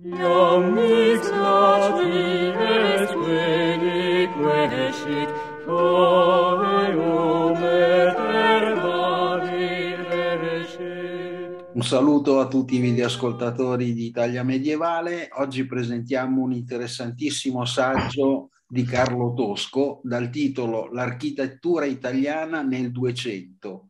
Un saluto a tutti i videoascoltatori di Italia Medievale. Oggi presentiamo un interessantissimo saggio di Carlo Tosco dal titolo L'architettura italiana nel 200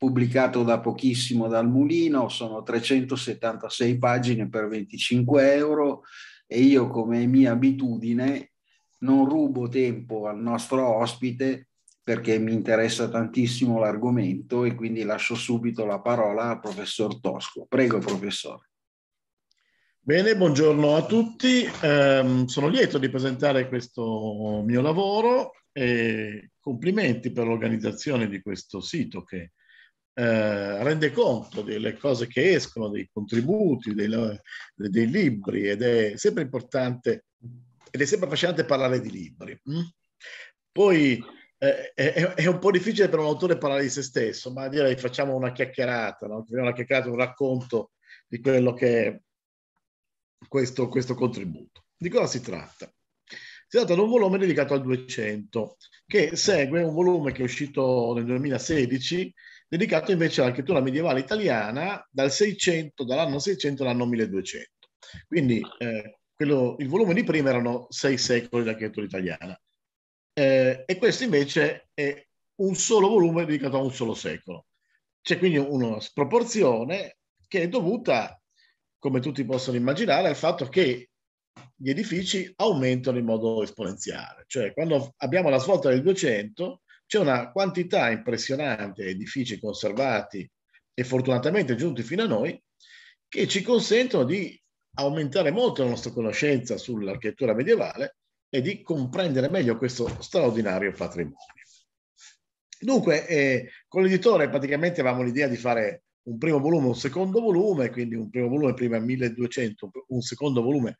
pubblicato da pochissimo dal Mulino, sono 376 pagine per 25 euro e io come mia abitudine non rubo tempo al nostro ospite perché mi interessa tantissimo l'argomento e quindi lascio subito la parola al professor Tosco. Prego professore. Bene, buongiorno a tutti. Eh, sono lieto di presentare questo mio lavoro e complimenti per l'organizzazione di questo sito che eh, rende conto delle cose che escono, dei contributi, dei, dei, libri ed è sempre importante ed è sempre affascinante parlare di libri. Mm? Poi eh, è, è, un po' difficile per un autore parlare di se stesso, ma direi facciamo una chiacchierata, no? una chiacchierata, un racconto di quello che è questo, questo contributo. Di cosa si tratta? Si tratta di un volume dedicato al 200, che segue un volume che è uscito nel 2016 dedicato invece all'architettura medievale italiana dal 600, dall'anno 600 all'anno 1200. Quindi eh, quello, il volume di prima erano sei secoli di architettura italiana eh, e questo invece è un solo volume dedicato a un solo secolo. C'è quindi una sproporzione che è dovuta, come tutti possono immaginare, al fatto che gli edifici aumentano in modo esponenziale. Cioè quando abbiamo la svolta del 200 c'è una quantità impressionante di edifici conservati e fortunatamente giunti fino a noi che ci consentono di aumentare molto la nostra conoscenza sull'architettura medievale e di comprendere meglio questo straordinario patrimonio. Dunque, eh, con l'editore praticamente avevamo l'idea di fare un primo volume, un secondo volume, quindi un primo volume prima 1200, un secondo volume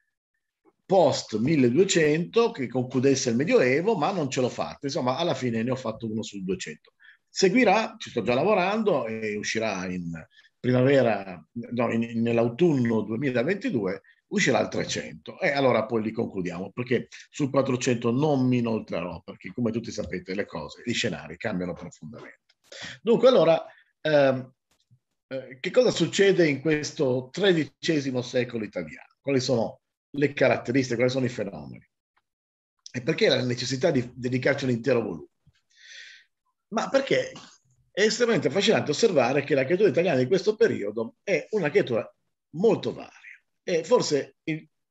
post 1200 che concludesse il Medioevo, ma non ce l'ho fatta. Insomma, alla fine ne ho fatto uno su 200. Seguirà, ci sto già lavorando e uscirà in primavera, no, in, nell'autunno 2022 uscirà il 300 e allora poi li concludiamo perché sul 400 non mi inoltrerò perché come tutti sapete le cose, gli scenari cambiano profondamente. Dunque allora ehm, eh, che cosa succede in questo tredicesimo secolo italiano? Quali sono le caratteristiche, quali sono i fenomeni e perché la necessità di dedicarci un intero volume. Ma perché è estremamente affascinante osservare che la creatura italiana di questo periodo è una creatura molto varia e forse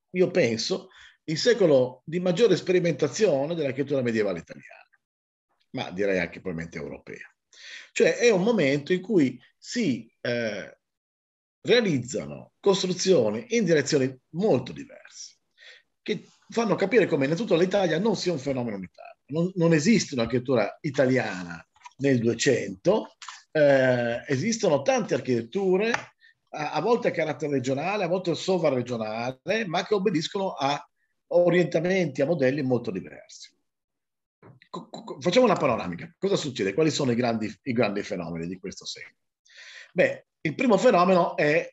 io penso il secolo di maggiore sperimentazione della creatura medievale italiana, ma direi anche probabilmente europea. Cioè è un momento in cui si eh, realizzano costruzioni in direzioni molto diverse, che fanno capire come innanzitutto l'Italia non sia un fenomeno unitario. Non, non esiste una architettura italiana nel 200, eh, esistono tante architetture, a, a, volte a carattere regionale, a volte sovraregionale, ma che obbediscono a orientamenti, a modelli molto diversi. facciamo una panoramica. Cosa succede? Quali sono i grandi, i grandi fenomeni di questo secolo? Beh, il primo fenomeno è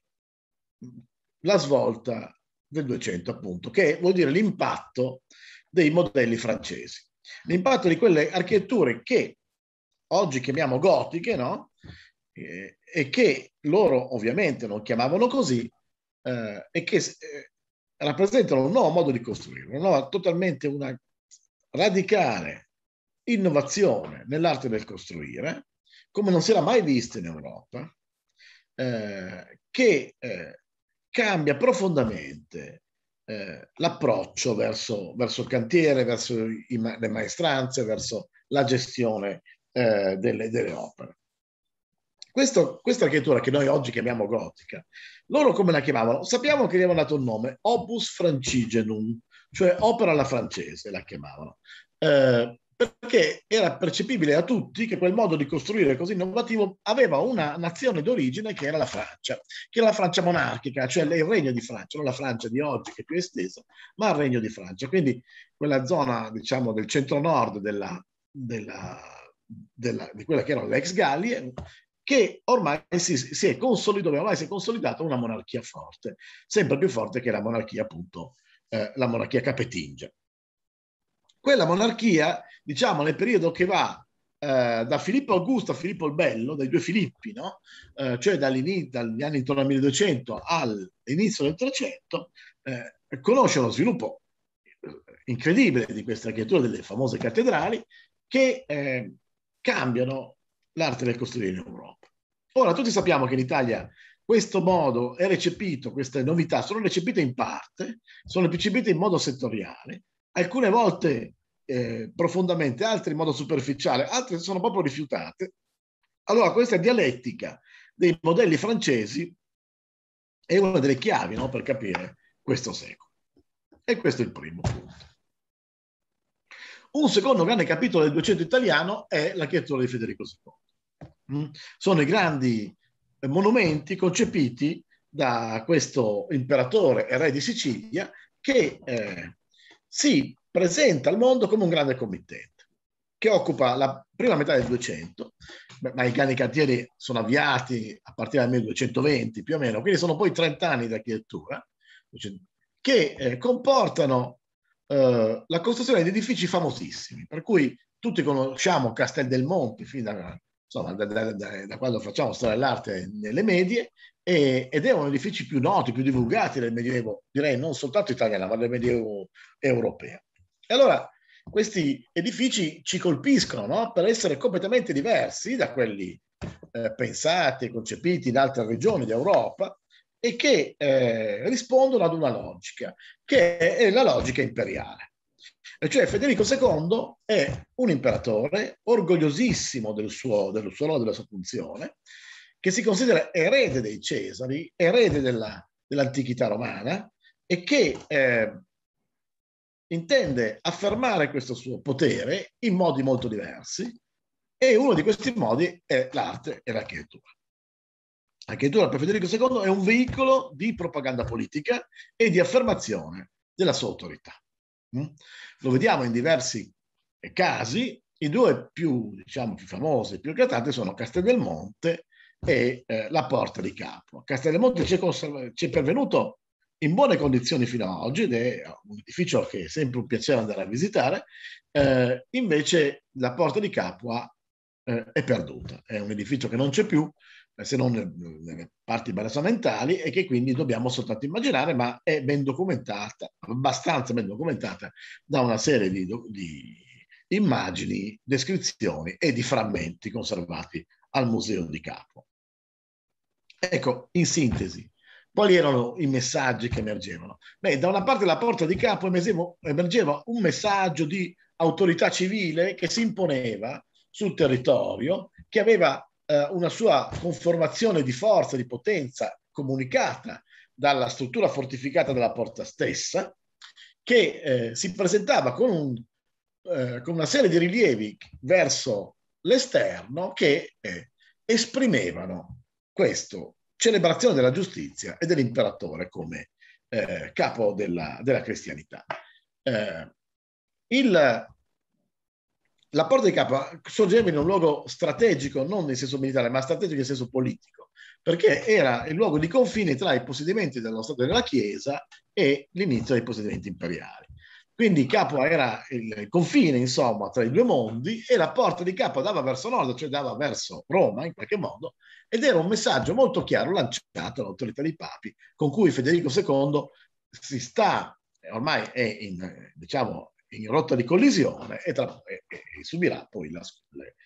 la svolta del 200, appunto, che vuol dire l'impatto dei modelli francesi. L'impatto di quelle architetture che oggi chiamiamo gotiche, no? Eh, e che loro ovviamente non chiamavano così, eh, e che eh, rappresentano un nuovo modo di costruire, una nuova, totalmente una radicale innovazione nell'arte del costruire, come non si era mai vista in Europa, eh, che eh, cambia profondamente eh, l'approccio verso, verso, il cantiere, verso i, le maestranze, verso la gestione eh, delle, delle, opere. Questo, questa architettura che noi oggi chiamiamo gotica, loro come la chiamavano? Sappiamo che gli hanno dato il nome Opus Francigenum, cioè opera alla francese la chiamavano. Eh, perché era percepibile a tutti che quel modo di costruire così innovativo aveva una nazione d'origine che era la Francia, che era la Francia monarchica, cioè il regno di Francia, non la Francia di oggi che è più estesa, ma il regno di Francia. Quindi quella zona, diciamo, del centro-nord della, della, della, di quella che era l'ex Gallia, che ormai si, si è consolidata, ormai si è consolidata una monarchia forte, sempre più forte che la monarchia appunto, eh, la monarchia capetingia quella monarchia, diciamo, nel periodo che va eh, da Filippo Augusto a Filippo il Bello, dai due Filippi, no? eh, cioè dagli anni intorno al 1200 all'inizio del 300, eh, conosce uno sviluppo eh, incredibile di questa architettura delle famose cattedrali che eh, cambiano l'arte del costruire in Europa. Ora, tutti sappiamo che in Italia questo modo è recepito, queste novità sono recepite in parte, sono recepite in modo settoriale, alcune volte eh, profondamente, altre in modo superficiale, altre sono proprio rifiutate. Allora questa dialettica dei modelli francesi è una delle chiavi no, per capire questo secolo. E questo è il primo punto. Un secondo grande capitolo del 200 italiano è la l'architettura di Federico II. Mm? Sono i grandi eh, monumenti concepiti da questo imperatore e re di Sicilia che eh, si presenta al mondo come un grande committente che occupa la prima metà del 200, ma i grandi cantieri sono avviati a partire dal 1220 più o meno, quindi sono poi 30 anni di architettura, che eh, comportano eh, la costruzione di edifici famosissimi, per cui tutti conosciamo Castel del Monte fin da, insomma, da, da, da, quando facciamo storia dell'arte nelle medie, e, ed è uno degli edifici più noti, più divulgati del Medioevo, direi non soltanto italiano, ma del Medioevo europeo. E allora questi edifici ci colpiscono no? per essere completamente diversi da quelli eh, pensati e concepiti in altre regioni d'Europa e che eh, rispondono ad una logica, che è la logica imperiale. E cioè Federico II è un imperatore orgogliosissimo del suo, del suo ruolo, della sua funzione, che si considera erede dei Cesari, erede della, dell'antichità romana e che eh, intende affermare questo suo potere in modi molto diversi e uno di questi modi è l'arte e l'architettura. L'architettura per Federico II è un veicolo di propaganda politica e di affermazione della sua autorità. Mm? Lo vediamo in diversi eh, casi, i due più, diciamo, più famosi, più eclatanti sono Castel del Monte e eh, la porta di Capua. Castelmonte ci è, conserv- ci è pervenuto in buone condizioni fino ad oggi ed è un edificio che è sempre un piacere andare a visitare, eh, invece la porta di Capua eh, è perduta, è un edificio che non c'è più eh, se non nelle parti barasamentali e che quindi dobbiamo soltanto immaginare, ma è ben documentata, abbastanza ben documentata da una serie di, di immagini, descrizioni e di frammenti conservati al museo di Capo. Ecco, in sintesi, quali erano i messaggi che emergevano? Beh, da una parte la porta di Capo emergeva un messaggio di autorità civile che si imponeva sul territorio, che aveva eh, una sua conformazione di forza, di potenza comunicata dalla struttura fortificata della porta stessa, che eh, si presentava con, un, eh, con, una serie di rilievi verso l'esterno che eh, esprimevano questa celebrazione della giustizia e dell'imperatore come eh, capo della, della cristianità. Eh, il, la porta di capo sorgeva in un luogo strategico, non nel senso militare, ma strategico nel senso politico, perché era il luogo di confine tra i possedimenti dello Stato e della Chiesa e l'inizio dei possedimenti imperiali. Quindi Capua era il confine, insomma, tra i due mondi e la porta di Capua dava verso nord, cioè dava verso Roma in qualche modo, ed era un messaggio molto chiaro lanciato all'autorità dei papi, con cui Federico II si sta, eh, ormai è in, diciamo, in rotta di collisione e, tra, e, e subirà poi la, le,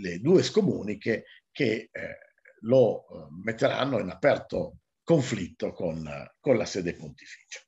le, due scomuniche che eh, lo eh, metteranno in aperto conflitto con, con la sede pontificia.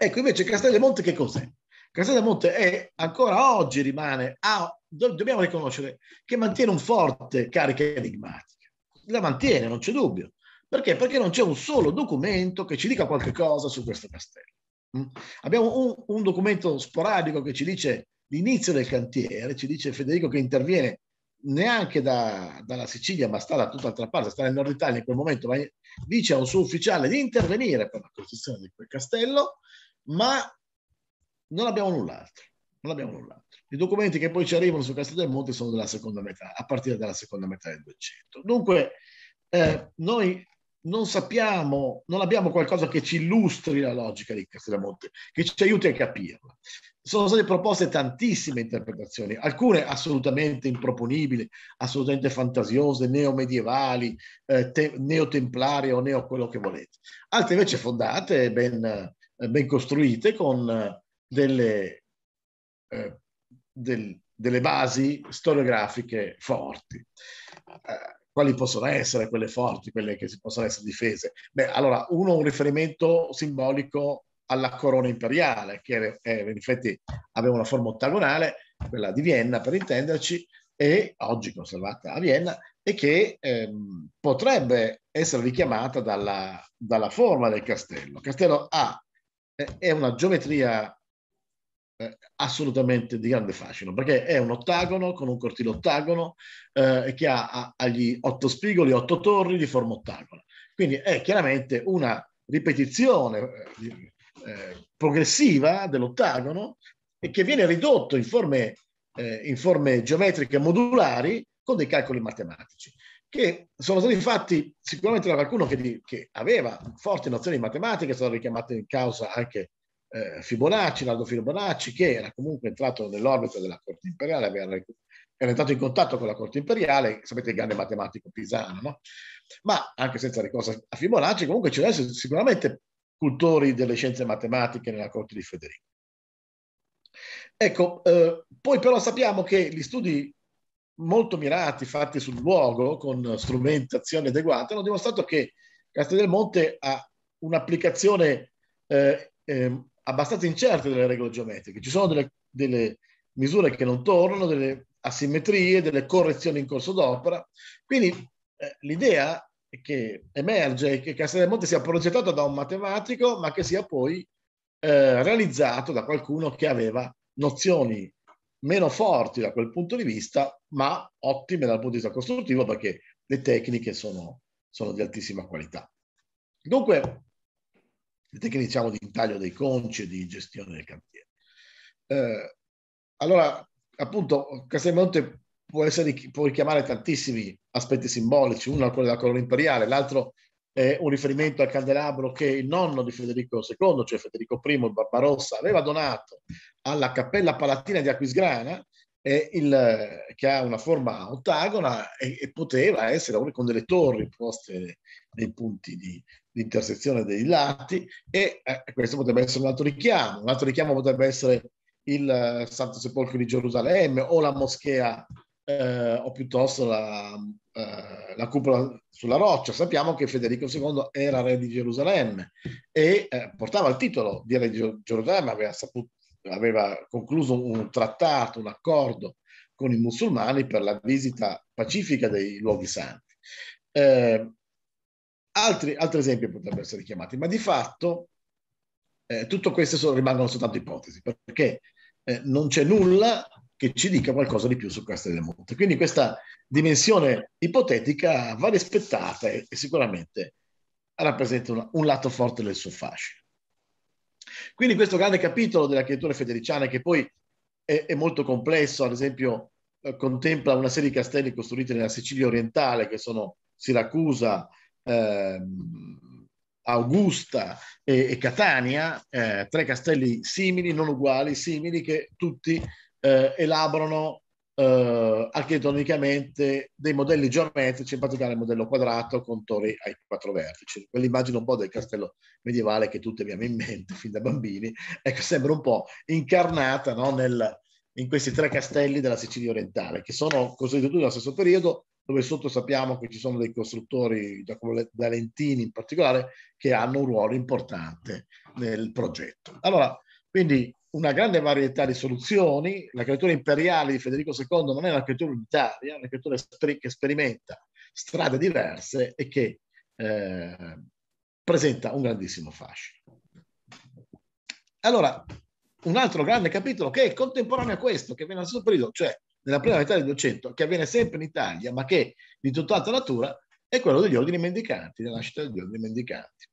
Ecco, invece Castelmonte che cos'è? Castelmonte è ancora oggi rimane, a, dobbiamo riconoscere, che mantiene un forte carica enigmatica. La mantiene, non c'è dubbio. Perché? Perché non c'è un solo documento che ci dica qualche cosa su questo castello. Mm? Abbiamo un, un documento sporadico che ci dice l'inizio del cantiere, ci dice Federico che interviene neanche da, dalla Sicilia, ma sta da tutt'altra parte, sta nel nord Italia in quel momento, ma dice a un suo ufficiale di intervenire per la costruzione di quel castello ma non abbiamo null'altro. Non abbiamo null'altro. I documenti che poi ci arrivano su Castel del Monte sono della seconda metà, a partire dalla seconda metà del 200. Dunque, eh, noi non sappiamo, non abbiamo qualcosa che ci illustri la logica di del Monte, che ci aiuti a capirla. Sono state proposte tantissime interpretazioni, alcune assolutamente improponibili, assolutamente fantasiose, neomedievali, eh, te- neotemplari o neo quello che volete, altre invece fondate, e ben, eh, ben costruite con eh, delle, eh, del, delle basi storiografiche forti. Eh, quali possono essere quelle forti, quelle che si possono essere difese? Beh, allora, uno un riferimento simbolico alla corona imperiale, che eh, in effetti aveva una forma ottagonale, quella di Vienna per intenderci, e oggi conservata a Vienna, e che ehm, potrebbe essere richiamata dalla, dalla, forma del castello. Il castello ha è una geometria eh, assolutamente di grande fascino perché è un ottagono con un cortile ottagono eh, che ha, agli otto spigoli, otto torri di forma ottagona. Quindi è chiaramente una ripetizione eh, eh, progressiva dell'ottagono e che viene ridotto in forme, eh, in forme geometriche modulari con dei calcoli matematici che sono stati fatti sicuramente da qualcuno che, di, che aveva forti nozioni di matematica, sono richiamate in causa anche eh, Fibonacci, Naldo Fibonacci, che era comunque entrato nell'orbita della corte imperiale, aveva, era entrato in contatto con la corte imperiale, sapete il grande matematico pisano, no? ma anche senza ricorso a Fibonacci, comunque ci c'erano sicuramente cultori delle scienze matematiche nella corte di Federico. Ecco, eh, poi però sappiamo che gli studi molto mirati, fatti sul luogo, con strumentazione adeguata, hanno dimostrato che Castel del Monte ha un'applicazione eh, eh, abbastanza incerta delle regole geometriche. Ci sono delle, delle misure che non tornano, delle asimmetrie, delle correzioni in corso d'opera. Quindi eh, l'idea che emerge è che Castel del Monte sia progettato da un matematico, ma che sia poi eh, realizzato da qualcuno che aveva nozioni meno forti da quel punto di vista, ma ottime dal punto di vista costruttivo perché le tecniche sono, sono di altissima qualità. Dunque, le tecniche diciamo di intaglio dei conci e di gestione del cantiere. Eh, allora, appunto, Castelmonte può, essere, può richiamare tantissimi aspetti simbolici, uno è quello della corona imperiale, l'altro è eh, un riferimento al candelabro che il nonno di Federico II, cioè Federico I, il Barbarossa, aveva donato alla Cappella Palatina di Aquisgrana, eh, il, che ha una forma ottagona e, e, poteva essere con delle torri poste nei punti di, di intersezione dei lati e eh, questo potrebbe essere un altro richiamo. Un altro richiamo potrebbe essere il eh, Santo Sepolcro di Gerusalemme o la moschea eh, o piuttosto la, eh, la cupola sulla roccia, sappiamo che Federico II era re di Gerusalemme e eh, portava il titolo di re di Gerusalemme, aveva, saputo, aveva concluso un trattato, un accordo con i musulmani per la visita pacifica dei luoghi santi. Eh, altri, altri, esempi potrebbero essere chiamati, ma di fatto eh, tutto questo sono, rimangono soltanto ipotesi, perché eh, non c'è nulla che ci dica qualcosa di più su Castelmonte. Quindi questa dimensione ipotetica va rispettata e, sicuramente rappresenta una, un lato forte del suo fascino. Quindi questo grande capitolo dell'architettura federiciana che poi è, è molto complesso, ad esempio eh, contempla una serie di castelli costruiti nella Sicilia orientale che sono Siracusa, eh, Augusta e, e Catania, eh, tre castelli simili, non uguali, simili, che tutti eh, elaborano eh, architettonicamente dei modelli geometrici, in particolare il modello quadrato con torri ai quattro vertici. Quell'immagine un po' del castello medievale che tutti abbiamo in mente fin da bambini, ecco, sembra un po' incarnata no, nel, in questi tre castelli della Sicilia orientale, che sono costruiti tutti nello stesso periodo, dove sotto sappiamo che ci sono dei costruttori, Giacomo Valentini in particolare, che hanno un ruolo importante nel progetto. Allora, quindi una grande varietà di soluzioni. La creatura imperiale di Federico II non è una creatura unitaria, è una creatura che sperimenta strade diverse e che eh, presenta un grandissimo fascino. Allora, un altro grande capitolo che è contemporaneo a questo, che viene allo stesso periodo, cioè nella prima metà del 200, che avviene sempre in Italia, ma che di tutt'altra natura, è quello degli ordini mendicanti, della nascita degli ordini mendicanti.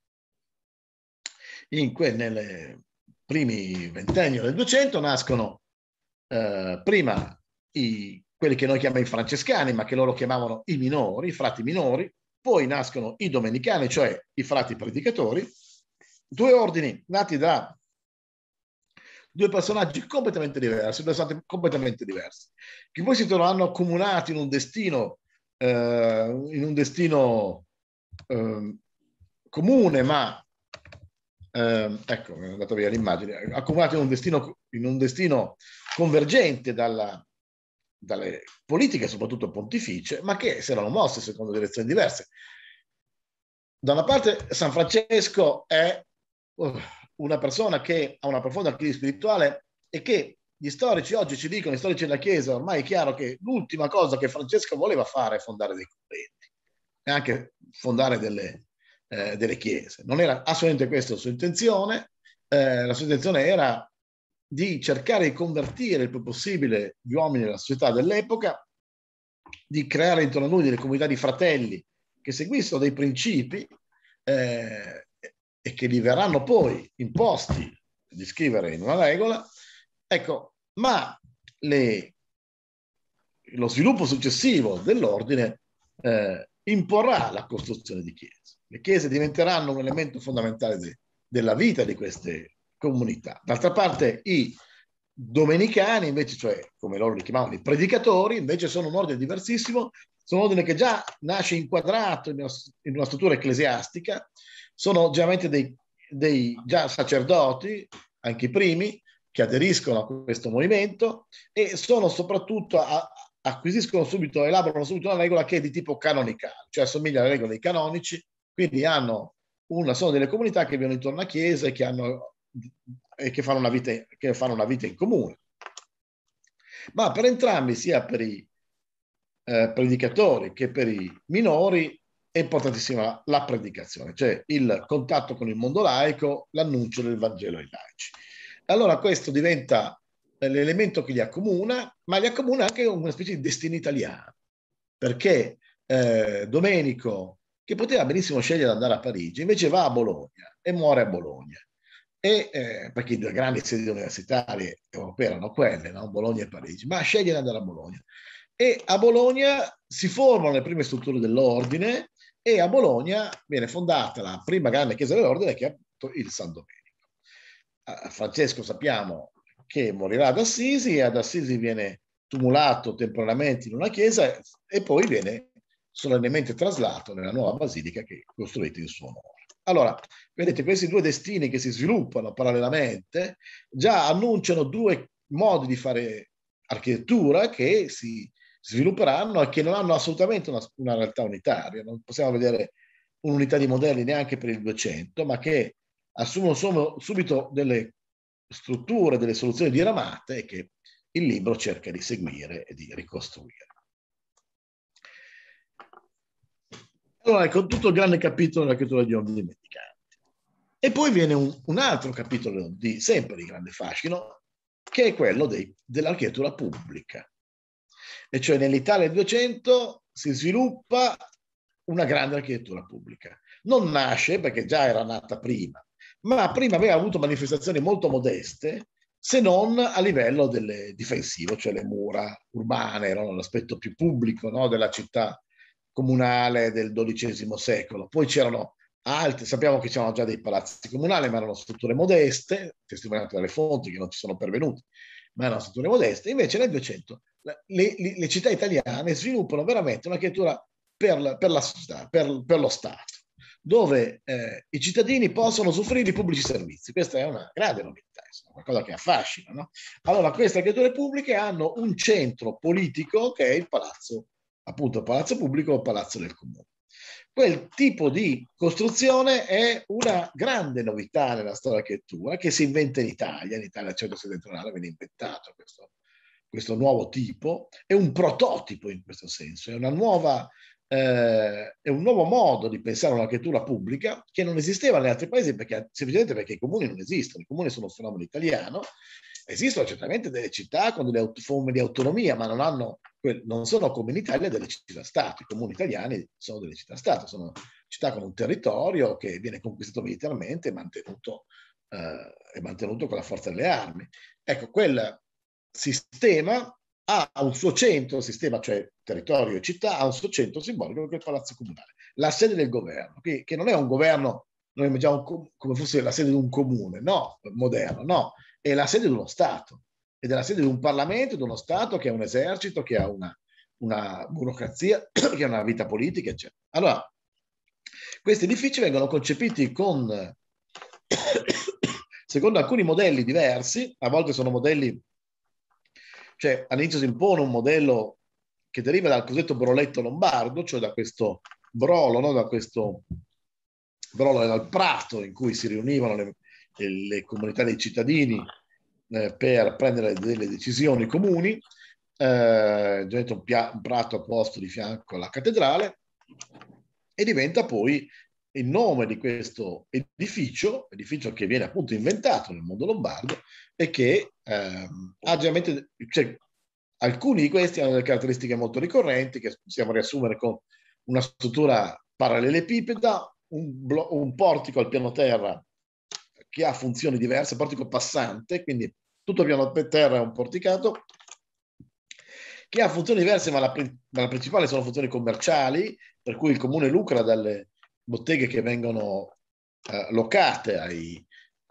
In que- nelle primi ventennio del 200 nascono eh, prima i, quelli che noi chiamiamo i francescani, ma che loro chiamavano i minori, i frati minori, poi nascono i domenicani, cioè i frati predicatori, due ordini nati da due personaggi completamente diversi, due stati completamente diversi, che poi si trovano accomunati in un destino, eh, in un destino eh, comune, ma eh, ecco, è andata via l'immagine, accumulati in un destino, in un destino convergente dalla, dalle politiche, soprattutto pontificie, ma che si erano mosse secondo direzioni diverse. Da una parte San Francesco è uh, una persona che ha una profonda crisi spirituale e che gli storici oggi ci dicono, gli storici della Chiesa, ormai è chiaro che l'ultima cosa che Francesco voleva fare è fondare dei conventi e anche fondare delle, eh, delle chiese. Non era assolutamente questa la sua intenzione, eh, la sua intenzione era di cercare di convertire il più possibile gli uomini della società dell'epoca, di creare intorno a lui delle comunità di fratelli che seguissero dei principi eh, e che gli verranno poi imposti di scrivere in una regola. Ecco, ma le, lo sviluppo successivo dell'ordine eh, imporrà la costruzione di chiese. Le chiese diventeranno un elemento fondamentale de, della vita di queste comunità. D'altra parte i domenicani, invece, cioè come loro li chiamavano, i predicatori, invece sono un ordine diversissimo, sono un ordine che già nasce inquadrato in una, in una struttura ecclesiastica, sono generalmente dei, dei già sacerdoti, anche i primi, che aderiscono a questo movimento e sono soprattutto a, acquisiscono subito, elaborano subito una regola che è di tipo canonicale, cioè assomiglia alle regole dei canonici quindi hanno una, sono delle comunità che vivono intorno a chiese che hanno, e che fanno, una vita, che fanno una vita in comune. Ma per entrambi, sia per i eh, predicatori che per i minori, è importantissima la predicazione, cioè il contatto con il mondo laico, l'annuncio del Vangelo ai laici. Allora questo diventa eh, l'elemento che li accomuna, ma li accomuna anche una specie di destino italiano, perché eh, Domenico che poteva benissimo scegliere di andare a Parigi, invece va a Bologna e muore a Bologna. E, eh, perché i due grandi sedi universitarie europee erano quelle, no? Bologna e Parigi, ma sceglie di andare a Bologna. E a Bologna si formano le prime strutture dell'ordine e a Bologna viene fondata la prima grande chiesa dell'ordine che è appunto il San Domenico. A Francesco sappiamo che morirà ad Assisi e ad Assisi viene tumulato temporaneamente in una chiesa e poi viene solennemente traslato nella nuova basilica che costruite in suo onore. Allora, vedete, questi due destini che si sviluppano parallelamente già annunciano due modi di fare architettura che si svilupperanno e che non hanno assolutamente una, una realtà unitaria. Non possiamo vedere un'unità di modelli neanche per il 200, ma che assumono subito delle strutture, delle soluzioni diramate che il libro cerca di seguire e di ricostruire. Allora, ecco, tutto il grande capitolo della creatura di Om dimenticante. E poi viene un, un, altro capitolo di, sempre di grande fascino, che è quello dei, dell'architettura pubblica. E cioè nell'Italia del 200 si sviluppa una grande architettura pubblica. Non nasce, perché già era nata prima, ma prima aveva avuto manifestazioni molto modeste, se non a livello delle, difensivo, cioè le mura urbane erano l'aspetto più pubblico no, della città comunale del XII secolo. Poi c'erano altri, sappiamo che c'erano già dei palazzi comunali, ma erano strutture modeste, testimoniate dalle fonti che non ci sono pervenute, ma erano strutture modeste. Invece nel 200 le, le, le città italiane sviluppano veramente un'architettura per, per, la società, per, per lo Stato, dove eh, i cittadini possono soffrire di pubblici servizi. Questa è una grande novità, insomma, qualcosa che affascina. No? Allora, queste creature pubbliche hanno un centro politico che è il Palazzo appunto palazzo pubblico o palazzo del comune. Quel tipo di costruzione è una grande novità nella storia architettura che si inventa in Italia, in Italia centro-settentrionale viene inventato questo, questo, nuovo tipo, è un prototipo in questo senso, è, nuova, eh, è un nuovo modo di pensare a un'architettura pubblica che non esisteva negli altri paesi perché, semplicemente perché i comuni non esistono, i comuni sono un fenomeno italiano, esistono certamente delle città con delle forme di autonomia ma non hanno non sono come in Italia delle città-stato, i comuni italiani sono delle città-stato, sono città con un territorio che viene conquistato militarmente e mantenuto, eh, mantenuto, con la forza delle armi. Ecco, quel sistema ha un suo centro, sistema cioè territorio e città, ha un suo centro simbolico che è il palazzo comunale, la sede del governo, che, che non è un governo, noi immaginiamo come fosse la sede di un comune, no, moderno, no, è la sede di uno Stato ed è la sede di un Parlamento, di uno Stato che ha un esercito, che ha una, una burocrazia, che ha una vita politica, eccetera. Allora, questi edifici vengono concepiti con, secondo alcuni modelli diversi, a volte sono modelli, cioè all'inizio si impone un modello che deriva dal cosiddetto broletto lombardo, cioè da questo brolo, no? da questo brolo dal prato in cui si riunivano le, le comunità dei cittadini eh, per prendere delle decisioni comuni, eh, diventa un, pia- un prato a posto di fianco alla cattedrale e diventa poi il nome di questo edificio, edificio che viene appunto inventato nel mondo lombardo e che eh, ha generalmente, cioè, alcuni di questi hanno delle caratteristiche molto ricorrenti che possiamo riassumere con una struttura parallelepipeda, un, blo- un portico al piano terra che ha funzioni diverse, portico passante, quindi tutto piano per terra è un porticato, che ha funzioni diverse, ma la, ma la principale sono funzioni commerciali, per cui il comune lucra dalle botteghe che vengono eh, locate ai,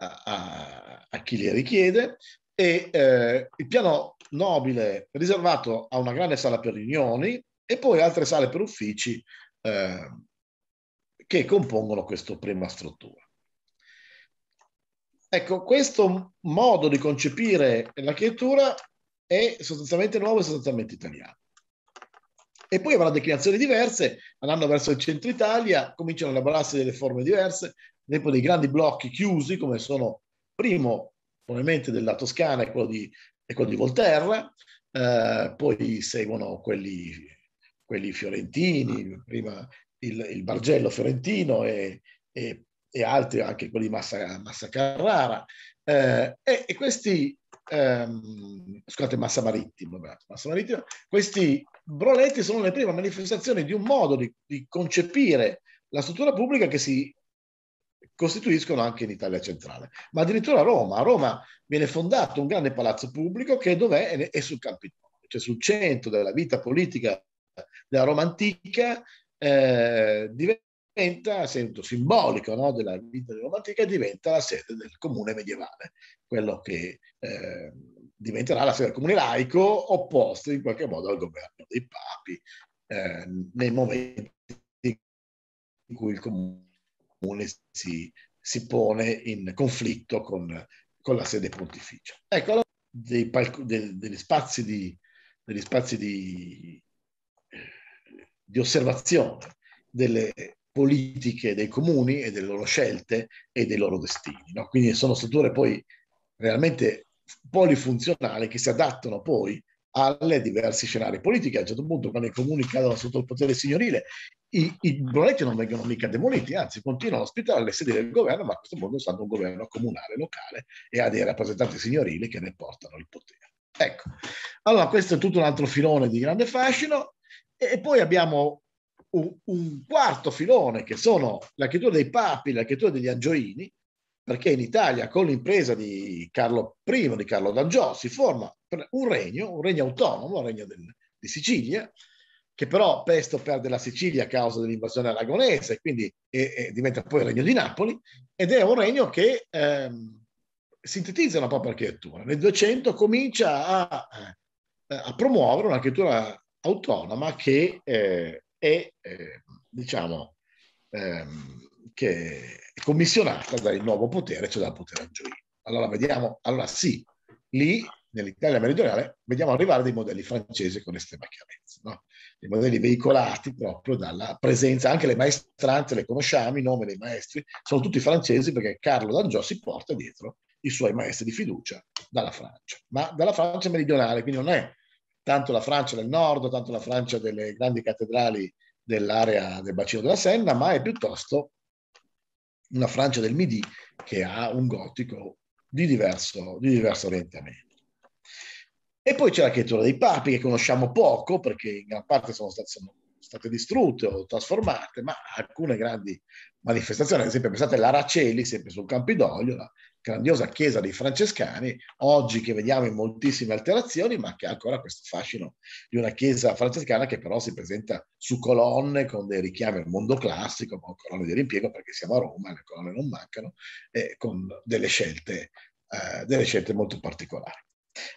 a, a, a, chi le richiede, e eh, il piano nobile riservato a una grande sala per riunioni e poi altre sale per uffici eh, che compongono questa prima struttura. Ecco, questo modo di concepire l'architettura è sostanzialmente nuovo e sostanzialmente italiano. E poi avrà declinazioni diverse, andando verso il centro Italia, cominciano a elaborarsi delle forme diverse, ad esempio dei grandi blocchi chiusi, come sono primo probabilmente della Toscana e quello di, e quello di Volterra, eh, poi seguono quelli, quelli fiorentini, prima il, il Bargello fiorentino e, e e altri, anche quelli di Massa, Massa Carrara, eh, e, e, questi, ehm, scusate, Massa Marittimo, Massa Marittimo, questi broletti sono le prime manifestazioni di un modo di, di concepire la struttura pubblica che si costituiscono anche in Italia centrale, ma addirittura a Roma. A Roma viene fondato un grande palazzo pubblico che dov'è? È sul Campidoglio, cioè sul centro della vita politica della Roma antica, eh, diventa diventa, sento simbolico no, della vita di Roma antica, diventa la sede del comune medievale, quello che eh, diventerà la sede del comune laico opposto in qualche modo al governo dei papi eh, nei momenti in cui il comune si, si pone in conflitto con, con, la sede pontificia. Ecco, dei, dei, degli spazi di, degli spazi di, eh, di osservazione delle, politiche dei comuni e delle loro scelte e dei loro destini. No? Quindi sono strutture poi realmente polifunzionali che si adattano poi alle diversi scenari politici. A un certo punto, quando i comuni cadono sotto il potere signorile, i, i Broletti non vengono mica demoliti, anzi continuano a ospitare le sedi del governo, ma a questo punto è stato un governo comunale, locale e ha dei rappresentanti signorili che ne portano il potere. Ecco, allora questo è tutto un altro filone di grande fascino. E poi abbiamo un, un quarto filone che sono l'architettura dei papi, l'architettura degli angioini, perché in Italia con l'impresa di Carlo I, di Carlo D'Angio, si forma un regno, un regno autonomo, un regno del, di Sicilia, che però presto perde la Sicilia a causa dell'invasione aragonese, quindi e, e diventa poi il regno di Napoli, ed è un regno che ehm, sintetizza la propria architettura. Nel 200 comincia a, a promuovere un'architettura autonoma che eh, e eh, diciamo ehm, che è commissionata dal nuovo potere, cioè dal potere angioino. Allora vediamo, allora sì, lì nell'Italia meridionale vediamo arrivare dei modelli francesi con estrema chiarezza, no? dei modelli veicolati proprio dalla presenza, anche le maestranze le conosciamo, i nomi dei maestri sono tutti francesi perché Carlo D'Angio si porta dietro i suoi maestri di fiducia dalla Francia, ma dalla Francia meridionale, quindi non è tanto la Francia del nord, tanto la Francia delle grandi cattedrali dell'area del bacino della Senna, ma è piuttosto una Francia del Midi che ha un gotico di diverso, di diverso orientamento. E poi c'è la chiesa dei papi che conosciamo poco perché in gran parte sono state, sono state distrutte o trasformate, ma alcune grandi manifestazioni, ad esempio pensate all'Araceli, sempre sul Campidoglio, la grandiosa chiesa dei francescani, oggi che vediamo in moltissime alterazioni, ma che ha ancora questo fascino di una chiesa francescana che però si presenta su colonne con dei richiami al mondo classico, con colonne di rimpiego, perché siamo a Roma, le colonne non mancano, e con delle scelte, eh, delle scelte molto particolari.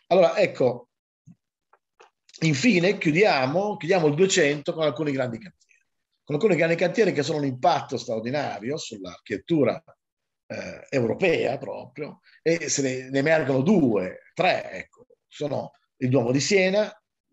Allora, ecco, infine chiudiamo, chiudiamo il 200 con alcuni grandi cantieri, con alcuni grandi cantieri che sono un impatto straordinario sull'architettura eh, europea proprio, e se ne, ne, emergono due, tre, ecco, sono il Duomo di Siena,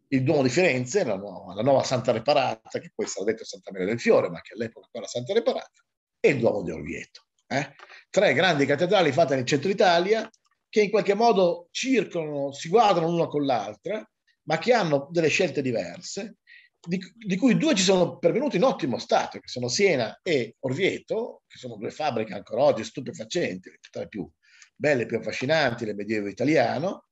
il Duomo di Firenze, la nuova, la nuova Santa Reparata, che poi sarà detto Santa Maria del Fiore, ma che all'epoca era Santa Reparata, e il Duomo di Orvieto. Eh? Tre grandi cattedrali fatte nel centro Italia che in qualche modo circolano, si guardano l'una con l'altra, ma che hanno delle scelte diverse di, di, cui due ci sono pervenuti in ottimo stato, che sono Siena e Orvieto, che sono due fabbriche ancora oggi stupefacenti, tra le più belle e più affascinanti del Medioevo italiano,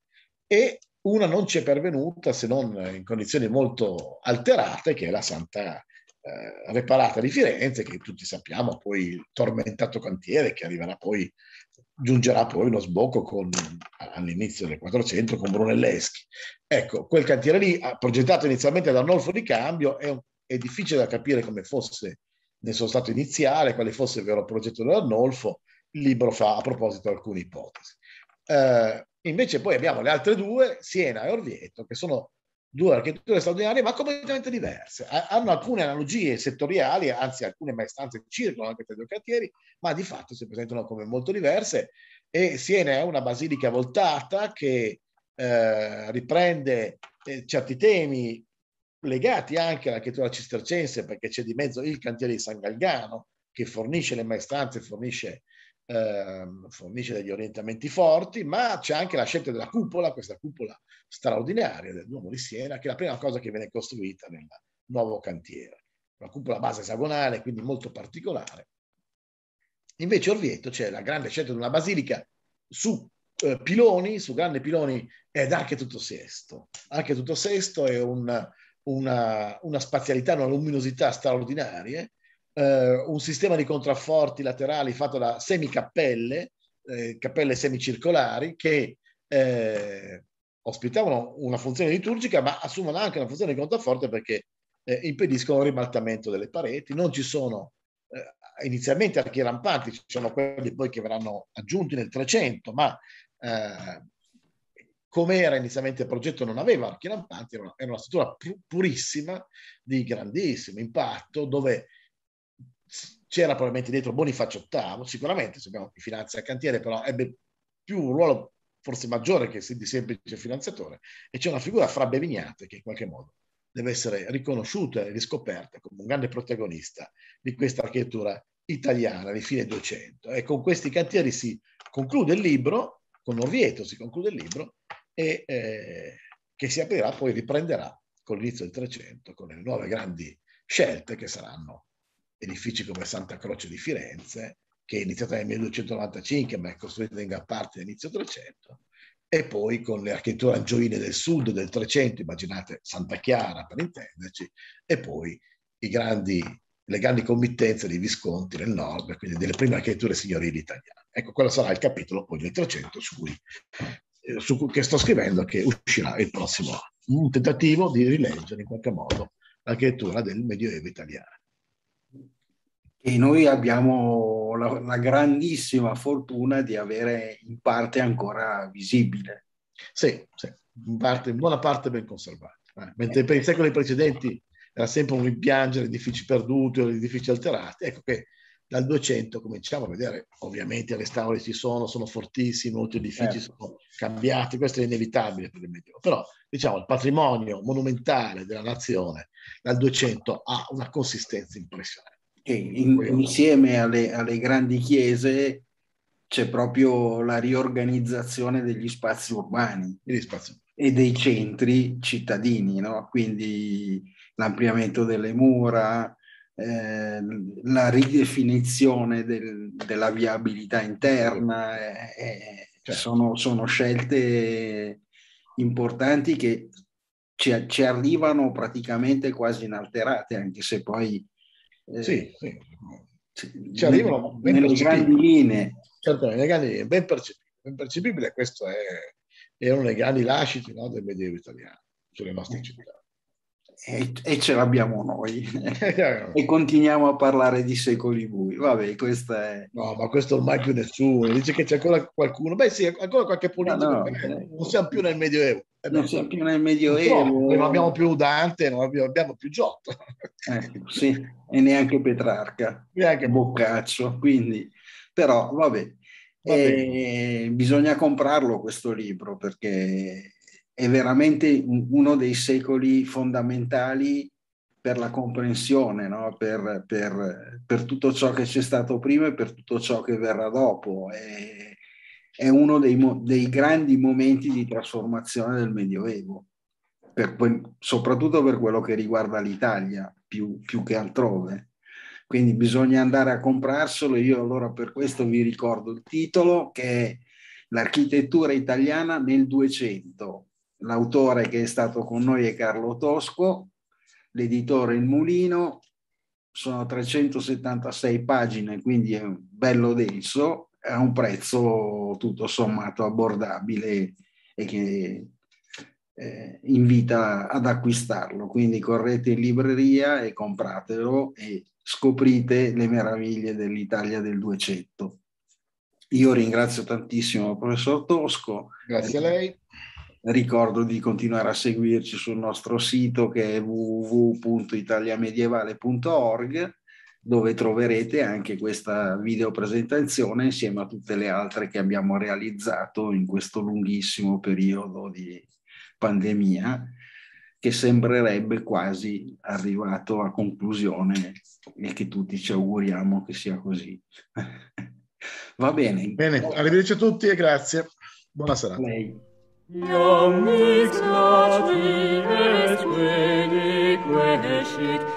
e una non ci è pervenuta se non in condizioni molto alterate, che è la Santa eh, Reparata di Firenze, che tutti sappiamo, poi il tormentato cantiere che arriverà poi giungerà poi uno sbocco con, all'inizio del 400 con Brunelleschi. Ecco, quel cantiere lì, ah, progettato inizialmente da Arnolfo Di Cambio, è, un, è difficile da capire come fosse nel suo stato iniziale, quale fosse il vero progetto dell'Arnolfo, il libro fa a proposito alcune ipotesi. Eh, invece poi abbiamo le altre due, Siena e Orvieto, che sono due architetture straordinarie, ma completamente diverse. Hanno alcune analogie settoriali, anzi alcune maestranze circolano anche tra i due cantieri, ma di fatto si presentano come molto diverse. E Siena è una basilica voltata che eh, riprende eh, certi temi legati anche all'architettura cistercense, perché c'è di mezzo il cantiere di San Galgano, che fornisce le maestranze, fornisce eh, fornisce degli orientamenti forti, ma c'è anche la scelta della cupola, questa cupola straordinaria del Duomo di Siena, che è la prima cosa che viene costruita nel nuovo cantiere. Una cupola base esagonale, quindi molto particolare. Invece a Orvieto c'è la grande scelta di una basilica su eh, piloni, su grandi piloni ed anche tutto sesto. Anche tutto sesto è un, una, una spazialità, una luminosità straordinarie eh, un sistema di contrafforti laterali fatto da semicappelle, eh, cappelle semicircolari, che eh, ospitavano una funzione liturgica, ma assumono anche una funzione di contrafforte perché eh, impediscono il ribaltamento delle pareti. Non ci sono eh, inizialmente archi rampanti, ci sono quelli poi che verranno aggiunti nel 300, ma eh, come era inizialmente il progetto non aveva archi rampanti, era una, era una struttura purissima di grandissimo impatto dove c'era probabilmente dietro Bonifacio VIII, sicuramente se abbiamo finanza a cantiere, però ebbe più un ruolo forse maggiore che di semplice finanziatore, e c'è una figura fra Bevignate che in qualche modo deve essere riconosciuta e riscoperta come un grande protagonista di questa architettura italiana di fine 200. E con questi cantieri si conclude il libro, con Orvieto si conclude il libro, e eh, che si aprirà, poi riprenderà con l'inizio del 300, con le nuove grandi scelte che saranno edifici come Santa Croce di Firenze, che è iniziata nel 1295 ma è costruita in gran parte all'inizio del 300, e poi con le architetture angioine del sud del 300, immaginate Santa Chiara per intenderci, e poi grandi, le grandi committenze dei Visconti nel nord, quindi delle prime architetture signorili italiane. Ecco, quello sarà il capitolo poi del 300 su cui, eh, su cui che sto scrivendo, che uscirà il prossimo anno. Un tentativo di rileggere in qualche modo l'architettura del Medioevo italiano. E noi abbiamo la, la grandissima fortuna di avere in parte ancora visibile. Sì, sì in, parte, buona parte ben conservata. Eh. Mentre per i secoli precedenti era sempre un rimpiangere edifici perduti o edifici alterati, ecco che dal 200 cominciamo a vedere, ovviamente i restauri ci sono, sono fortissimi, molti edifici certo. sono cambiati, questo è inevitabile per il Medioevo, però diciamo il patrimonio monumentale della nazione dal 200 ha una consistenza impressionante che in, insieme alle, alle, grandi chiese c'è proprio la riorganizzazione degli spazi urbani spazi. e dei centri cittadini, no? quindi l'ampliamento delle mura, eh, la ridefinizione del, della viabilità interna, eh, eh, certo. sono, sono, scelte importanti che ci, ci, arrivano praticamente quasi inalterate, anche se poi eh, sì, sì. Ci arrivano ben nelle grandi linee. Certo, nelle grandi linee, ben percepibile. Ben percepibile questo è, erano le grandi lasciti no, del Medioevo italiano sulle nostre mm. città e, e ce l'abbiamo noi e continuiamo a parlare di secoli bui. Vabbè, questa è... No, ma questo ormai più nessuno, dice che c'è ancora qualcuno. Beh sì, ancora qualche politico, no, no, eh. non siamo più nel Medioevo. Eh, non siamo più nel Medioevo. No, non abbiamo più Dante, non abbiamo, abbiamo più Giotto. Eh, sì, e neanche Petrarca, neanche Boccaccio, quindi... Però, vabbè. vabbè. Eh, bisogna comprarlo questo libro perché è veramente uno dei secoli fondamentali per la comprensione, no? per, per, per, tutto ciò che c'è stato prima e per tutto ciò che verrà dopo. È, è uno dei, dei, grandi momenti di trasformazione del Medioevo, per soprattutto per quello che riguarda l'Italia, più, più che altrove. Quindi bisogna andare a comprarselo. Io allora per questo vi ricordo il titolo che è L'architettura italiana nel 200, l'autore che è stato con noi è Carlo Tosco, l'editore Il Mulino, sono 376 pagine, quindi è bello denso, a un prezzo tutto sommato abbordabile e che eh, invita ad acquistarlo. Quindi correte in libreria e compratelo e scoprite le meraviglie dell'Italia del 200. Io ringrazio tantissimo il professor Tosco. Grazie a lei ricordo di continuare a seguirci sul nostro sito che è www.italiamedievale.org dove troverete anche questa video presentazione insieme a tutte le altre che abbiamo realizzato in questo lunghissimo periodo di pandemia che sembrerebbe quasi arrivato a conclusione e che tutti ci auguriamo che sia così. Va bene. Bene, arrivederci a tutti e grazie. Buona serata. Yom mit nach est Welt wenig